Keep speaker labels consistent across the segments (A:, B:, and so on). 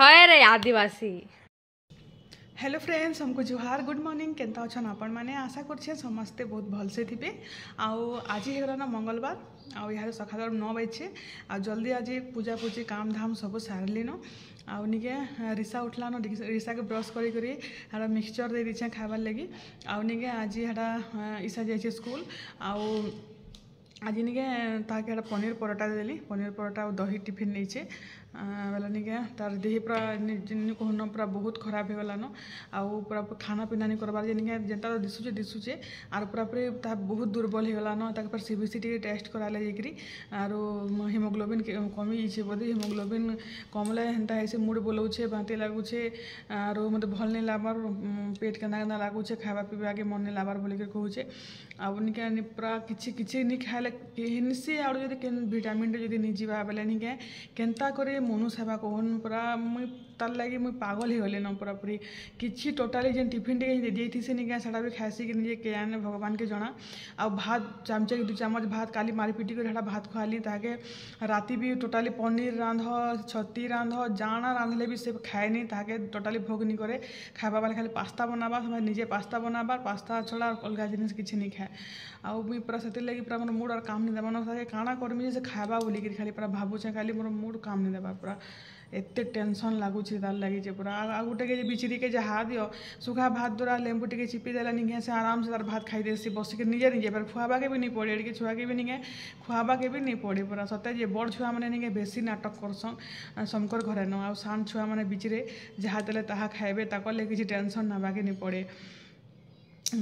A: થયે રે આદિવાસી hello friends আমি জুহার গুড মর্নিং কেনতা অছন আপন মানে আশা করছে সমস্তে বহুত ভালসে থিবে আজি হয়ে না মঙ্গলবার আহার সকাল ন বাজছে জলদি আজি পূজা পূজি কাম ধাম সব সারলিন আগে রিসা উঠলান রিসাকে ব্রশ করি করে হেটা মিক্সচর দিয়ে দিছে খাইবার লাগি আগে আজি হেটা ইসা যাইছে স্কুল আ ଆଜି ନିକେ ତାହାକେ ହେଟା ପନିର୍ ପରଟା ଦେଲି ପନିର୍ ପରଟା ଆଉ ଦହି ଟିଫିନ୍ ନେଇଛେ ବେଲେ ନିକେ ତାର୍ ଦେହ ପୁରା ଯେନ୍ କହୁନ ପୁରା ବହୁତ ଖରାପ ହେଇଗଲାନ ଆଉ ପୁରା ଖାନା ପିନା ନି କରବାର୍ ଯେ ନିକେ ଯେନ୍ତା ଦିଶୁଛେ ଦିଶୁଛେ ଆର୍ ପୁରା ପୁରି ତାହା ବହୁତ ଦୁର୍ବଳ ହେଇଗଲାନ ତାକେ ପୁରା ସିବିସି ଟିକେ ଟେଷ୍ଟ କରାଲେ ଯାଇକିରି ଆରୁ ହିମୋଗ୍ଲୋବିନ୍ କମି ଯାଇଛେ ବୋଧେ ହିମୋଗ୍ଲୋବିନ୍ କମଲେ ହେନ୍ତା ହେଇଛେ ମୁଡ଼ ବୋଲଉଛେ ବାନ୍ତି ଲାଗୁଛେ ଆରୁ ମୋତେ ଭଲ ନାଇଁ ଲାଗ୍ବାର୍ ପେଟ କେନ୍ତା କେନ୍ତା ଲାଗୁଛେ ଖାଇବା ପିଇବାକେ ମନ ନାଇଁ ଲାଗ୍ବାର୍ ବୋଲିକିରି କହୁଛେ ଆଉ ନିକେ ପୁରା କିଛି କିଛି ନି ଖାଇଲେ ଏଇଟା କେନ୍ସି ଆଡ଼ୁ ଯଦି କେନ୍ ଭିଟାମିନ୍ଟେ ଯଦି ନେଇଯିବା ବେଲେ ନିକେ କେନ୍ତା କରି ମନୁଷ୍ ହେବା କହୁନ୍ ପୁରା ମୁଇଁ ତାର୍ ଲାଗି ମୁଇଁ ପାଗଲ ହେଇଗଲିନ ପୁରାପୁରି କିଛି ଟୋଟାଲି ଯେନ୍ ଟିଫିନ୍ ଟିକେ ଦେଇଥିସି ସେ ନିକେ ସେଟା ବି ଖାଏସି କି ନିଜେ କେୟାନେ ଭଗବାନକେ ଜଣା ଆଉ ଭାତ ଚାମଚେକି ଦୁଇ ଚାମଚ ଭାତ କାଲି ମାରି ପିଟି କରି ସେଟା ଭାତ ଖୁଆଲି ତାହାକେ ରାତି ବି ଟୋଟାଲି ପନିର ରାନ୍ଧ ଛତି ରାନ୍ଧ ଜାଣା ରାନ୍ଧିଲେ ବି ସେ ଖାଏନି ତାହାକେ ଟୋଟାଲି ଭୋଗ ନି କରେ ଖାଇବା ବେଲେ ଖାଲି ପାସ୍ତା ବନାବା ସେମାନେ ନିଜେ ପାସ୍ତା ବନାବା ପାସ୍ତା ଛଡ଼ା ଅଲଗା ଜିନିଷ କିଛି ନି ଖାଏ ଆଉ ମୁଇଁ ପୁରା ସେଥିର୍ଲାଗି ପୁରା ମୋର ମୁଡ଼ ଆର୍ କାମ ନି ଦେବା ନ କାଣା କରମି ଯେ ସେ ଖାଇବା ବୋଲିକିରି ଖାଲି ପୁରା ଭାବୁଛେଁ ଖାଲି ମୋର ମୁଡ଼ କାମ ନି ଦେବା ପୁରା ଏତେ ଟେନସନ୍ ଲାଗୁଛି ତାର ଲାଗିଛି ପୁରା ଆଉ ଗୋଟେ କେଜି ବିଚିରିକେ ଯାହା ଦିଅ ଶୁଖା ଭାତ ଦ୍ୱାରା ଲେମ୍ବୁ ଟିକେ ଚିପି ଦେଲେ ନିଘେ ସେ ଆରାମସେ ତାର ଭାତ ଖାଇଦେସି ବସିକି ନିଜେ ନିଜେ ପାରେ ଖୁଆବାକେ ବି ନେଇ ପଡ଼େ ଏଡ଼ିକି ଛୁଆକେ ବି ନିଘେ ଖୁଆବାକେ ବି ନେଇ ପଡ଼େ ପୁରା ସତେ ଯେ ବଡ଼ ଛୁଆମାନେ ନିଘେ ବେଶୀ ନାଟକ କରସନ୍ ସମକର ଘରେ ନ ଆଉ ସାନ ଛୁଆମାନେ ବିଚିରେ ଯାହା ଦେଲେ ତାହା ଖାଇବେ ତାକର୍ ଲାଗି କିଛି ଟେନସନ୍ ନେବାକେ ନେଇ ପଡ଼େ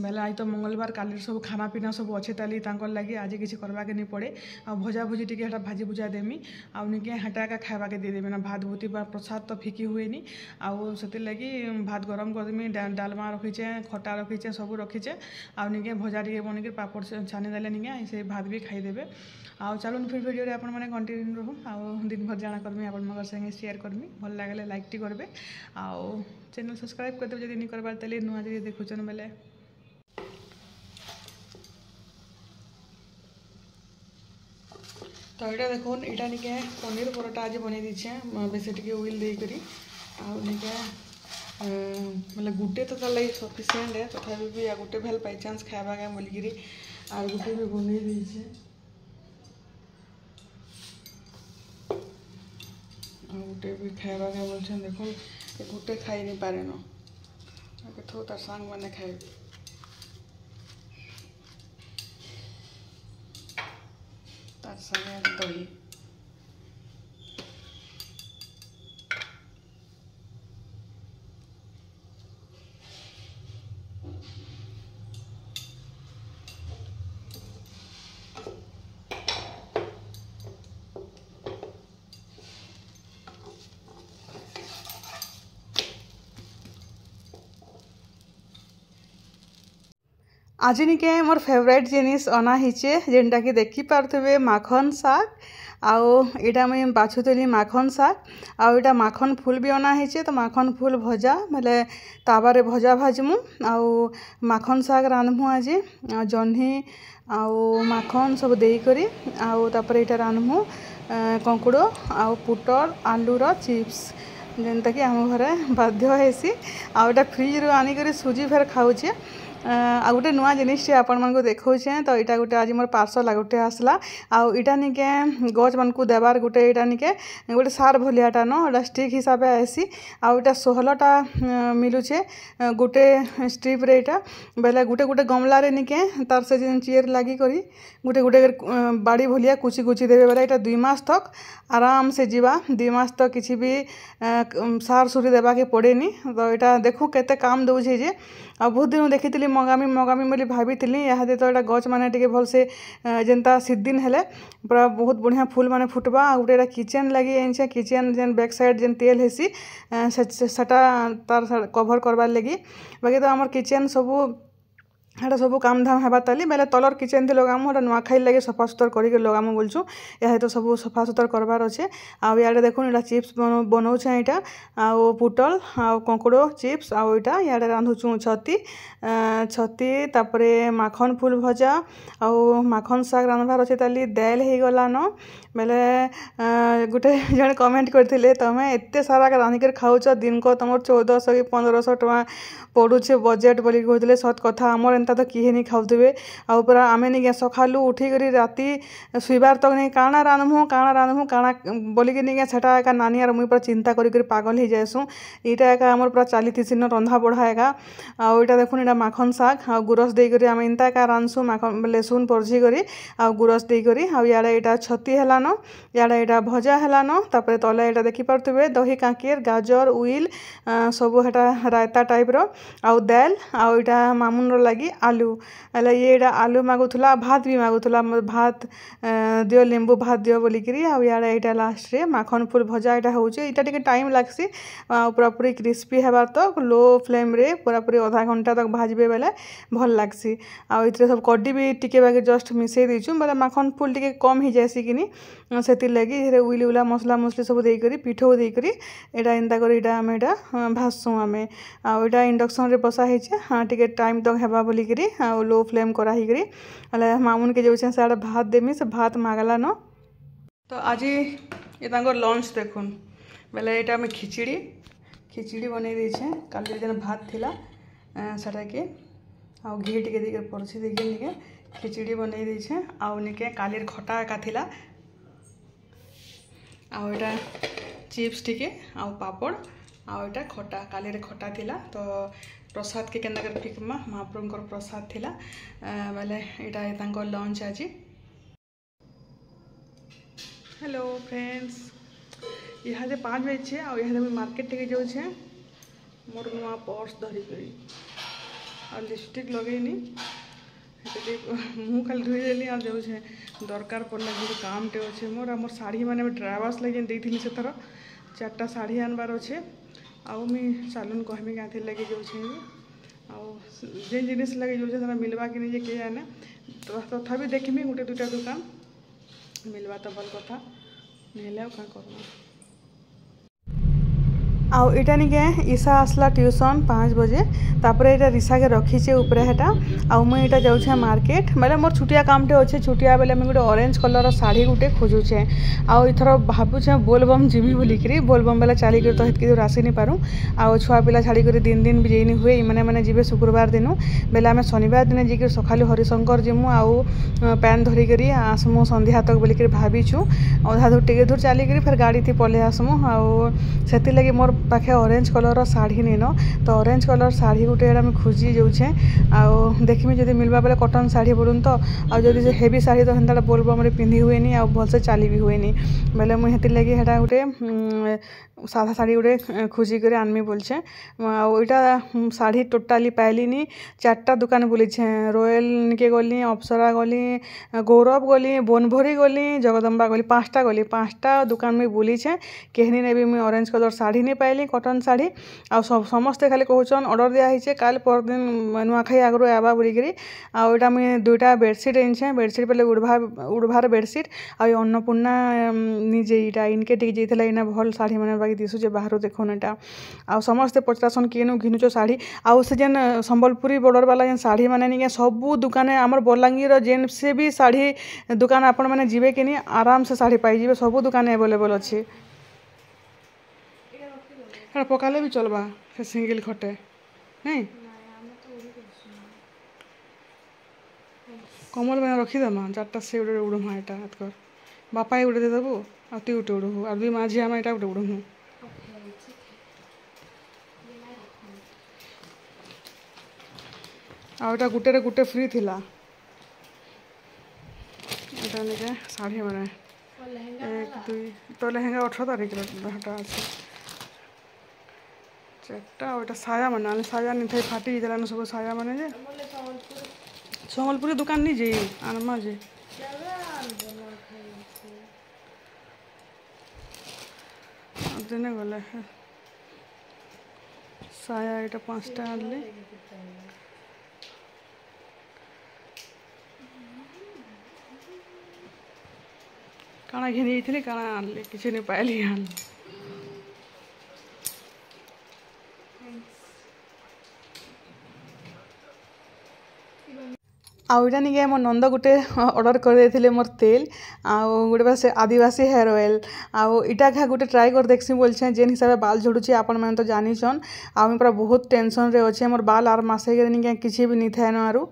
A: ବେଲେ ଆଜି ତ ମଙ୍ଗଲବାର କାଲିର ସବୁ ଖାନା ପିନା ସବୁ ଅଛେ ତାଲି ତାଙ୍କର ଲାଗି ଆଜି କିଛି କରବାକେ ନି ପଡ଼େ ଆଉ ଭଜା ଭୁଜି ଟିକେ ହେଟା ଭାଜି ଭୁଜା ଦେମି ଆଉ ନିକେ ହେଟା ଏକା ଖାଇବାକେ ଦେଇଦେମି ନା ଭାତ ଭୂତି ବା ପ୍ରସାଦ ତ ଫିକି ହୁଏନି ଆଉ ସେଥିର୍ଲାଗି ଭାତ ଗରମ କରିଦେମି ଡାଲମା ରଖିଛେ ଖଟା ରଖିଛେ ସବୁ ରଖିଛେ ଆଉ ନିକେ ଭଜା ଟିକେ ବନେଇକି ପାପଡ଼ ଛାନି ଦେଲେ ନିକେ ସେ ଭାତ ବି ଖାଇଦେବେ ଆଉ ଚାଲୁନ୍ ଫିର୍ ଭିଡ଼ିଓରେ ଆପଣମାନେ କଣ୍ଟିନ୍ୟୁ ରହୁନ୍ ଆଉ ଦିନଭର ଜାଣା କର୍ମି ଆପଣମାନଙ୍କ ସାଙ୍ଗେ ସେୟାର କର୍ମି ଭଲ ଲାଗିଲେ ଲାଇକ୍ଟି କରିବେ ଆଉ ଚ୍ୟାନେଲ୍ ସବସ୍କ୍ରାଇବ୍ କରିଦେବେ ଯଦି ନି କରବାର ତାହେଲେ ନୂଆ ଯଦି ଦେଖୁଛନ୍ ବେଲେ তো এটা দেখুন এটা নিকে পনির পরোটা আজ বনাই দিয়েছে বেশি টিকি উইল দিয়ে করি আগে মানে গোটে তো তার লাগে সফিসিয়েন্ট তথাপি বি গোটে ভাল পাই চান্স খাইবা কে বলিকি আর গোটে বি বনাই দিয়েছে ଆଉ ଗୋଟେ ବି ଖାଇବା ଖାଇ ବୋଲୁଛନ୍ତି ଦେଖୁନ୍ ଗୋଟେ ଖାଇନି ପାରେନ କେଥୁ ତାର ସାଙ୍ଗମାନେ ଖାଇବେ 看，现在是抖音。ଆଜି ନିକେ ମୋର ଫେଭରାଇଟ୍ ଜିନିଷ୍ ଅନା ହେଇଛେ ଯେନ୍ଟାକି ଦେଖିପାରୁଥିବେ ମାଖନ୍ ଶାଗ୍ ଆଉ ଇଟା ମୁଇଁ ବାଛୁଥିଲି ମାଖନ୍ ଶାଗ୍ ଆଉ ଇଟା ମାଖନ୍ ଫୁଲ୍ ବି ଅନା ହେଇଛେ ତ ମାଖନ୍ ଫୁଲ୍ ଭଜା ବେଲେ ତାୱାରେ ଭଜା ଭାଜ୍ମୁ ଆଉ ମାଖନ୍ ଶାଗ୍ ରାନ୍ଧ୍ମୁ ଆଜି ଜହ୍ନି ଆଉ ମାଖନ୍ ସବୁ ଦେଇକରି ଆଉ ତାପରେ ଇଟା ରାନ୍ଧ୍ମୁ କଙ୍କୁଡ଼ ଆଉ ପୁଟଲ୍ ଆଲୁର ଚିପ୍ସ ଯେନ୍ତାକି ଆମ ଘରେ ବାଧ୍ୟ ହେସି ଆଉ ଇଟା ଫ୍ରିଜ୍ରୁ ଆନିକରି ସୁଜି ଫେର୍ ଖାଉଛେ ଆଉ ଗୋଟେ ନୂଆ ଜିନିଷଟେ ଆପଣମାନଙ୍କୁ ଦେଖଉଛେଁ ତ ଇଟା ଗୋଟେ ଆଜି ମୋର ପାର୍ସଲ୍ ଗୋଟେ ଆସିଲା ଆଉ ଇଟା ନିକେ ଗଛମାନଙ୍କୁ ଦେବାର୍ ଗୋଟେ ଇଟା ନିକେ ଗୋଟେ ସାର୍ ଭଲିଆଟା ନ ଏଟା ଷ୍ଟିକ୍ ହିସାବେ ଆଏସି ଆଉ ଇଟା ଷୋହଲଟା ମିଲୁଛେ ଗୋଟେ ଷ୍ଟ୍ରିପ୍ରେ ଇଟା ବେଲେ ଗୋଟେ ଗୋଟେ ଗମଲାରେ ନିକେ ତାର୍ ସେ ଯେନ୍ ଚେର୍ ଲାଗିକରି ଗୋଟେ ଗୋଟେ ବାଡ଼ି ଭଲିଆ କୁଚି କୁଚି ଦେବେ ବେଲେ ଇଟା ଦୁଇ ମାସ ତକ୍ ଆରାମସେ ଯିବା ଦୁଇ ମାସ ତକ୍ କିଛି ବି ସାର୍ ସୁରି ଦେବାକେ ପଡ଼େନି ତ ଇଟା ଦେଖୁ କେତେ କାମ ଦେଉଛେ ଯେ ଆଉ ବହୁତ ଦିନ ଦେଖିଥିଲି ମଗାମି ମଗାମି ବୋଲି ଭାବିଥିଲି ଇହାଦେ ତ ଏଇଟା ଗଛ୍ମାନେ ଟିକେ ଭଲ୍ସେ ଯେନ୍ତା ଶୀତଦିନ୍ ହେଲେ ପୁରା ବହୁତ୍ ବଢ଼ିଆ ଫୁଲ୍ମାନେ ଫୁଟ୍ବା ଆଉ ଗୋଟେ ଏଇଟା କିଚେନ୍ ଲାଗି ଆନିଛେ କିଚେନ୍ ଯେନ୍ ବ୍ୟାକ୍ ସାଇଡ଼୍ ଯେନ୍ ତେଲ୍ ହେସି ସେଟା ତାର୍ କଭର୍ କର୍ବାର୍ ଲାଗି ବାକି ତ ଆମର୍ କିଚେନ୍ ସବୁ ହେଟା ସବୁ କାମ୍ ଧାମ୍ ହେବା ତାଲି ବେଲେ ତଲର୍ କିଚେନ୍ ଥି ଲଗାମୁ ହେଟା ନୂଆଖାଇ ଲାଗି ସଫାସୁତର କରିକି ଲଗାମୁ ବୋଲଛୁ ଏହା ତ ସବୁ ସଫାସୁତର କରବାର ଅଛେ ଆଉ ଇଆଡ଼େ ଦେଖୁନ୍ ଏଇଟା ଚିପ୍ସ ବନଉଛେ ଏଇଟା ଆଉ ପୁଟଲ ଆଉ କଙ୍କଡ଼ ଚିପ୍ସ ଆଉ ଏଇଟା ଇଆଡ଼େ ରାନ୍ଧୁଛୁ ଛତି ଛତି ତାପରେ ମାଖନ ଫୁଲ ଭଜା ଆଉ ମାଖନ ଶାଗ ରାନ୍ଧବାର ଅଛେ ତାଲି ଦେଲ ହେଇଗଲାନ ବେଲେ ଗୋଟେ ଜଣେ କମେଣ୍ଟ କରିଥିଲେ ତମେ ଏତେ ସାରା ରାନ୍ଧିକରି ଖାଉଛ ଦିନକ ତମର ଚଉଦଶହ କି ପନ୍ଦରଶହ ଟଙ୍କା ପଡ଼ୁଛେ ବଜେଟ୍ ବୋଲି କହୁଥିଲେ ସତ କଥା ଆମର ଏନ୍ତା ତ କିହେ ନି ଖାଉଥିବେ ଆଉ ପୁରା ଆମେ ନିକେ ସକାଳୁ ଉଠିକରି ରାତି ଶୋଇବାର ତକ ନେଇ କାଣା ରାନ୍ଧମୁ କାଣା ରାନ୍ଧମୁ କାଣା ବୋଲିକି ନିକେ ସେଟା ଏକା ନାନି ଆର୍ ମୁଇଁ ପୁରା ଚିନ୍ତା କରିକରି ପାଗଲ ହେଇଯାଏସୁଁ ଇଟା ଏକା ଆମର ପୁରା ଚାଲିଥିସିନ ରନ୍ଧା ବଢ଼ା ଏକା ଆଉ ଇଟା ଦେଖୁନ୍ ଇଟା ମାଖନ୍ ଶାଗ୍ ଆଉ ଗୁରସ୍ ଦେଇକରି ଆମେ ଏନ୍ତା ଏକା ରାନ୍ଧସୁଁ ମାଖନ୍ ବେଲେ ସୁନ୍ ପର୍ଝି କରି ଆଉ ଗୁରସ୍ ଦେଇକରି ଆଉ ଇଆଡ଼େ ଇଟା ଛତି ହେଲାନ ଇଆଡ଼େ ଇଟା ଭଜା ହେଲାନ ତାପରେ ତଲେ ଇଟା ଦେଖିପାରୁଥିବେ ଦହି କାଙ୍କିର୍ ଗାଜର ଉଇଲ୍ ସବୁ ହେଟା ରାଇତା ଟାଇପ୍ର ଆଉ ଦେଲ୍ ଆଉ ଇଟା ମାମୁନ୍ର ଲାଗି ଆଲୁ ହେଲେ ଇଏଟା ଆଲୁ ମାଗୁଥିଲା ଭାତ ବି ମାଗୁଥିଲା ଭାତ ଦିଅ ଲେମ୍ବୁ ଭାତ ଦିଅ ବୋଲିକିରି ଆଉ ଇଆଡ଼େ ଏଇଟା ଲାଷ୍ଟରେ ମାଖନ ଫୁଲ ଭଜା ଏଇଟା ହେଉଛି ଏଇଟା ଟିକେ ଟାଇମ୍ ଲାଗ୍ସି ଆଉ ପୁରାପୁରି କ୍ରିସ୍ପି ହେବାର୍ ତକ୍ ଲୋ ଫ୍ଲେମ୍ରେ ପୁରାପୁରି ଅଧା ଘଣ୍ଟା ତକ୍ ଭାଜିବେ ବେଲେ ଭଲ୍ ଲାଗ୍ସି ଆଉ ଏଥିରେ ସବୁ କଡ଼ି ବି ଟିକେ ବାକି ଜଷ୍ଟ ମିଶାଇ ଦେଇଛୁ ବେଲେ ମାଖନ ଫୁଲ ଟିକେ କମ୍ ହେଇଯାଏସି କିନି ସେଥିର୍ଲାଗି ଏଥିରେ ଉଇଲି ଉଲା ମସଲା ମସଲି ସବୁ ଦେଇକରି ପିଠଉ ଦେଇକରି ଏଇଟା ଏନ୍ତା କରି ଏଇଟା ଆମେ ଏଇଟା ଭାଜସୁଁ ଆମେ ଆଉ ଏଇଟା ଇଣ୍ଡକ୍ସନ୍ରେ ବସା ହେଇଛେ ହଁ ଟିକେ ଟାଇମ୍ ତକ୍ ହେବା ବୋଲି खोलिकरी हाँ, लो फ्लेम कराइकरी मामुन के जाऊँ साढ़े भात देमी से भात मागलान तो आज ये लंच देख बोले ये आम खिचड़ी खिचड़ी बनई देचे कल जेन भात थिला सेटा के आ घी टे देखिए परसी निके खिचड़ी बनई देचे आके कलर खटा एका थिला आटा चिप्स टिके आउ ଆଉ ଏଇଟା ଖଟା କାଲିରେ ଖଟା ଥିଲା ତ ପ୍ରସାଦକେ କେନ୍ତା କରି ଫିକ୍ମା ମହାପ୍ରଭୁଙ୍କର ପ୍ରସାଦ ଥିଲା ବୋଲେ ଏଇଟା ତାଙ୍କ ଲଞ୍ଚ ଆଜି ହ୍ୟାଲୋ ଫ୍ରେଣ୍ଡସ୍ ଇହାଦେ ପାଞ୍ଚ ବାଜିଛେ ଆଉ ଇହାଦେ ମୁଇଁ ମାର୍କେଟ୍ ଟିକେ ଯାଉଛେ ମୋର ନୂଆ ପର୍ସ ଧରିକରି ଆଉ ଲିପଷ୍ଟିକ୍ ଲଗେଇନି ସେଠି ମୁଁ ଖାଲି ଧୋଇଦେଲି ଆଉ ଯାଉଛେ ଦରକାର ପଡ଼ିଲା ଗୋଟେ କାମଟେ ଅଛେ ମୋର ଆଉ ମୋର ଶାଢ଼ୀମାନେ ଡ୍ରାଇଭର୍ସ ଲାଗି ଦେଇଥିଲି ସେଥର ଚାରିଟା ଶାଢ଼ୀ ଆଣିବାର ଅଛେ ଆଉ ମୁଇଁ ଚାଲୁନ୍ କହିମି କାଁଥିର୍ ଲାଗି ଯାଉଛେ ଆଉ ଯେନ୍ ଜିନିଷ୍ ଲାଗି ଯାଉଛେ ସେଟା ମିଲ୍ବା କି ନିଜେ କେ ଜାନେ ତଥାପି ଦେଖ୍ମି ଗୋଟେ ଦୁଇଟା ଦୁକାନ ମିଲ୍ବା ତ ଭଲ୍ କଥା ନେହେଲେ ଆଉ କାଁ କର୍ମା ଆଉ ଇଟା ନିକେ ଇଶା ଆସିଲା ଟ୍ୟୁସନ୍ ପାଞ୍ଚ ବଜେ ତାପରେ ଏଇଟା ରିସାକେ ରଖିଛେ ଉପରେ ହେଟା ଆଉ ମୁଇଁ ଇଟା ଯାଉଛେ ମାର୍କେଟ୍ ବେଲେ ମୋର ଛୁଟିଆ କାମଟେ ଅଛେ ଛୁଟିଆ ବେଲେ ମୁଇଁ ଗୋଟେ ଅରେଞ୍ଜ କଲର୍ର ଶାଢ଼ୀ ଗୋଟେ ଖୋଜୁଛେ ଆଉ ଏଥର ଭାବୁଛେ ବୋଲବମ୍ ଯିବି ବୋଲିକିରି ବୋଲବମ୍ ବେଲେ ଚାଲିକରି ତ ହେତ୍କି ଦୂର ଆସିନି ପାରୁ ଆଉ ଛୁଆ ପିଲା ଛାଡ଼ିକରି ଦିନ ଦିନ ବି ଯାଇନି ହୁଏ ଇମାନେ ମାନେ ଯିବେ ଶୁକ୍ରବାର ଦିନ ବେଲେ ଆମେ ଶନିବାର ଦିନ ଯାଇକିରି ସକାଳୁ ହରିଶଙ୍କର ଯିମୁ ଆଉ ପ୍ୟାନ୍ ଧରିକରି ଆସମୁ ସନ୍ଧ୍ୟା ତକ ବୋଲିକିରି ଭାବିଛୁ ଅଧା ଦୂର ଟିକେ ଦୂର ଚାଲିକିରି ଫେର୍ ଗାଡ଼ିଥି ପଲେଇ ଆସମୁ ଆଉ ସେଥିଲାଗି ମୋର ପାଖେ ଅରେଞ୍ଜ କଲର୍ର ଶାଢ଼ୀ ନେଇନ ତ ଅରେଞ୍ଜ କଲର୍ ଶାଢ଼ୀ ଗୋଟେ ଏଇଟା ଆମେ ଖୋଜି ଯାଉଛେଁ ଆଉ ଦେଖିମି ଯଦି ମିଲ୍ବା ବେଲେ କଟନ୍ ଶାଢ଼ୀ ପଡ଼ୁନ୍ ତ ଆଉ ଯଦି ସେ ହେଭି ଶାଢ଼ୀ ତ ହେନ୍ତାଟା ବୋଲବମ୍ରେ ପିନ୍ଧି ହୁଏନି ଆଉ ଭଲସେ ଚାଲି ବି ହୁଏନି ବେଲେ ମୁଇଁ ହେଥିର୍ ଲାଗି ହେଟା ଗୋଟେ সাদা শাড়ি উড়ে খুঁজি করে আনমি বলছে ওইটা শাড়ি টোটালি পাইলিনি চারটা দোকান বলেছে বুলিছে নিকে গলি অপসরা গলি গৌরব গলি বনভরি গলি জগদম্বা গলি পাঁচটা গলি পাঁচটা দোকান মুই বুলিছে কেহনি নেবি মুই অরেঞ্জ কলর শাড়ি নি পাইলি কটন শাড়ি আউ সমস্তে খালি কহুছন অর্ডার দিয়া হয়েছে কাল পরদিন নুয়াখাই আগর আবা বলিকি আর ওইটা মুই দুইটা বেডসিট এনেছে বেডসিট পেলে উড়ভা উড়ভার বেডসিট আর অন্নপূর্ণা নিজে এইটা ইনকে টিকে যাই ইনা ভাল শাড়ি মানে ପାଖାପାଖି ଦିଶୁଛେ ବାହାରୁ ଦେଖୁନ୍ ଏଇଟା ଆଉ ସମସ୍ତେ ପଚରାସନ୍ କେନୁ ଘିନୁଛ ଶାଢ଼ୀ ଆଉ ସେ ଯେନ୍ ସମ୍ବଲପୁରୀ ବର୍ଡ଼ର୍ ବାଲା ଯେନ୍ ଶାଢ଼ୀମାନେ ନିକେ ସବୁ ଦୁକାନେ ଆମର ବଲାଙ୍ଗୀରର ଯେନ୍ ସେ ବି ଶାଢ଼ୀ ଦୁକାନ ଆପଣମାନେ ଯିବେ କିନି ଆରାମସେ ଶାଢ଼ୀ ପାଇଯିବେ ସବୁ ଦୁକାନେ ଆଭେଲେବଲ୍ ଅଛି ପକାଲେ ବି ଚଲ୍ବା ସେ ସିଙ୍ଗିଲ୍ ଖଟେ ନାଇଁ କମଲ ମାନେ ରଖିଦେମା ଚାରିଟା ସେ ଗୋଟେ ଉଡ଼ୁମା ଏଇଟା ହାତ କର ବାପା ଗୋଟେ ଦେଇଦେବୁ ଆଉ ତୁ ଗୋଟେ ଉଡ଼ୁବୁ ଆଉ আর ମାଝି ଆମେ ଏଇଟା ଗୋଟେ ଉଡ଼ୁମୁ आउटा गुटे रे गुटे फ्री थिला এটা নিকে শাড়ি মানে এক দুই তো লেহেঙ্গা অঠরো তারিখের ওটা আছে একটা ওটা সায়া মানে আমি সায়া নিতে ফাটি গেছিল না সব সায়া মানে যে সম্বলপুরি দোকান নিয়ে যাই আনমা যে দিনে গলে সায়া এটা পাঁচটা আনলে କାଣା ଘିନି ଯାଇଥିଲି କାଣା ଆଣିଲି କିଛି ନି ପାଇଲି ଆଣିଲି ଆଉ ଏଇଟା ନିକେ ମୋ ନନ୍ଦ ଗୋଟେ ଅର୍ଡ଼ର୍ କରିଦେଇଥିଲେ ମୋର ତେଲ ଆଉ ଗୋଟେ ବା ସେ ଆଦିବାସୀ ହେୟାର ଅଏଲ୍ ଆଉ ଇଟା ଖା ଗୋଟେ ଟ୍ରାଏ କରି ଦେଖ୍ସି ବୋଲଛେ ଯେନ୍ ହିସାବେ ବାଲ୍ ଝଡ଼ୁଛି ଆପଣମାନେ ତ ଜାନିଛନ୍ ଆଉ ମୁଇଁ ପୁରା ବହୁତ ଟେନସନ୍ରେ ଅଛେ ମୋର ବାଲ୍ ଆର୍ ମାସେ ହେଇଗଲେ ନିକେ କିଛି ବି ନିଥାଏ ନ ଆରୁ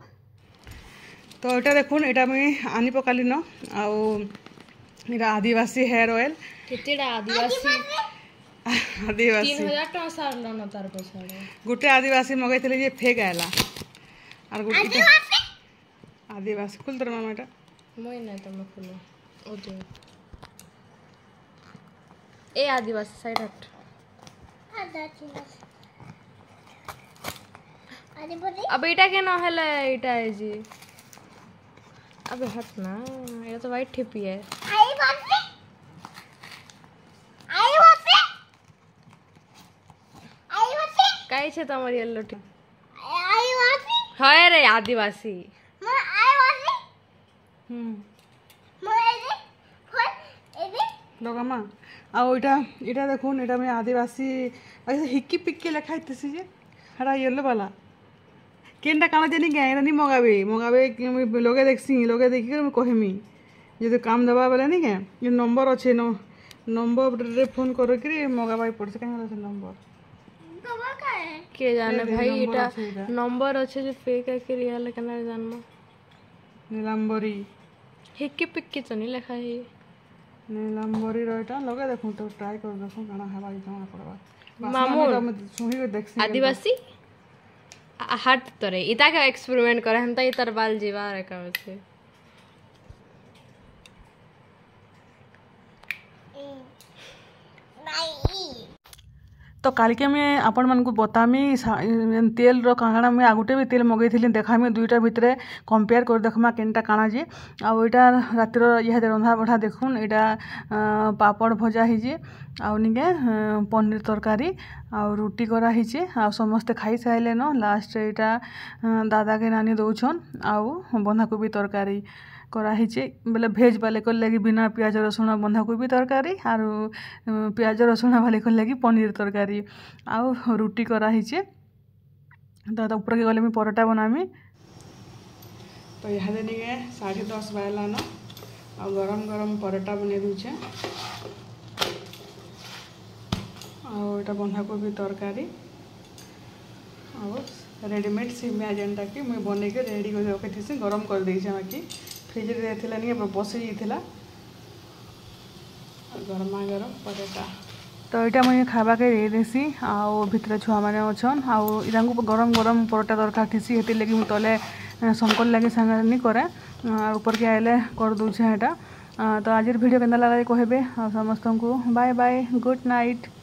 A: ତ ଏଇଟା ଦେଖୁନ୍ ଏଇଟା ମୁଇଁ ଆଣି ପକାଲିନ ଆଉ मेरा आदिवासी हेयर ऑयल କେତେଟା ଆଦିବାସୀ ଆଦିବାସୀ ତିନି ହଜାର ଟଙ୍କା ସାରିଲନ ତାର ପଛରେ ଗୋଟେ ଆଦିବାସୀ ମଗେଇଥିଲେ ଯେ ଫେକ୍ ଆଇଲା ଆର୍ ଗୋଟେ ଆଦିବାସୀ ଖୋଲ ତୋର ମାମା ଏଟା ମୁଇଁ ନାଇଁ ତମେ ଖୋଲ ଓକେ ଏ ଆଦିବାସୀ ସାଇଡ୍ ହଟ୍ अबे इटा के ना हेले इटा है जी अबे हट ना ये तो वाइट ठिपी है कौन से आई वो से आई वो से काई छे तमर येलो टी आई वासी हाय रे आदिवासी मैं आई वासी हम्म मैं एदे फोन एदे লগমা আর ওইটা এটা দেখুন এটা আমি আদিবাসী হিকি পিকি লেখা হইতেছি যে হেটা ইয়েলো বালা কেনটা কানা জানি গে এটা নি মগাবে মগাবে লগে দেখছি লগে দেখি আমি কহিমি ଯଦି କାମ୍ ଦେବା ବେଲେ ନି କେଁ ଇ ନମ୍ବର୍ ଅଛେ ନ ନମ୍ବର୍ରେ ଫୋନ୍ କରିକିରି ମଗାବାକେ ପଡ଼୍ସି କାଁ ହେଲା ସେ ନମ୍ବର୍ কে জানে ভাই এটা নম্বর আছে যে ফেক আছে রিয়াল কেন জানমা নীলাম্বরী হিকি পিকি তো নি লেখা হে নীলাম্বরী রয়টা লগে দেখুন তো ট্রাই করে দেখুন কেন হেবা কি জমা পড়বা মামু শুহি দেখছি আদিবাসী হাট তরে ইতাকে এক্সপেরিমেন্ট করে হেনতা ইতার বাল জিবা রে কাছে ତ କାଲିକି ମୁଇଁ ଆପଣମାନଙ୍କୁ ବତାମି ତେଲ୍ର କାଣା ମୁଇଁ ଆଉ ଗୋଟେ ବି ତେଲ୍ ମଗେଇଥିଲି ଦେଖାମି ଦୁଇଟା ଭିତରେ କମ୍ପେୟାର କରି ଦେଖ୍ମା କେନ୍ଟା କାଣା ଯେ ଆଉ ଏଇଟା ରାତିର ଇହାଦେ ରନ୍ଧାବଢ଼ା ଦେଖୁନ୍ ଏଇଟା ପାପଡ଼ ଭଜା ହେଇଛେ ଆଉ ନିକେ ପନିର ତରକାରୀ ଆଉ ରୁଟି କରାହେଇଛେ ଆଉ ସମସ୍ତେ ଖାଇସାରିଲେନ ଲାଷ୍ଟରେ ଏଇଟା ଦାଦାକେ ନାନି ଦଉଛନ୍ ଆଉ ବନ୍ଧାକୋବି ତରକାରୀ କରାହେଇଛେ ବେଲେ ଭେଜ୍ ବାଲେ କରି ଲାଗି ବିନା ପିଆଜ ରସୁଣ ବନ୍ଧାକୋବି ତରକାରୀ ଆରୁ ପିଆଜ ରସୁଣ ବାଲେ କରି ଲାଗି ପନିର୍ ତରକାରୀ ଆଉ ରୁଟି କରାହେଇଛେ ତ ତା ଉପରକେ ଗଲେ ମୁଇଁ ପରଟା ବନାମି ତ ଇହାଦେ ଟିକେ ସାଢ଼େ ଦଶ ବାଜିଲାନ ଆଉ ଗରମ ଗରମ ପରଟା ବନେଇ ଦଉଛେ ଆଉ ଏଇଟା ବନ୍ଧାକୋବି ତରକାରୀ ଆଉ ରେଡ଼ିମେଡ଼୍ ସିମିଆ ଯେନ୍ଟାକି ମୁଇଁ ବନେଇକି ରେଡ଼ି କରି ରଖିଥିସି ଗରମ କରିଦେଇଛେ ବାକି ଫ୍ରିଜ୍ରେ ଥିଲାନି ଏବେ ବସିଯାଇଥିଲା ଗରମା ଗରମ ପରଟା ତ ଏଇଟା ମୁଇଁ ଖାଇବାକେ ଦେଇଦେସି ଆଉ ଭିତରେ ଛୁଆମାନେ ଅଛନ୍ ଆଉ ଇରାଙ୍କୁ ଗରମ ଗରମ ପରଟା ଦରକାର ଥିସି ହେଥିର୍ ଲାଗି ମୁଁ ତଲେ ଶଙ୍କର ଲାଗି ସାଙ୍ଗରେ ନି କରେ ଉପରକେ ଆଇଲେ କରିଦେଉଛେ ହେଟା ତ ଆଜିର ଭିଡ଼ିଓ କେନ୍ତା ଲାଗଲା କହିବେ ଆଉ ସମସ୍ତଙ୍କୁ ବାଏ ବାଏ ଗୁଡ୍ ନାଇଟ୍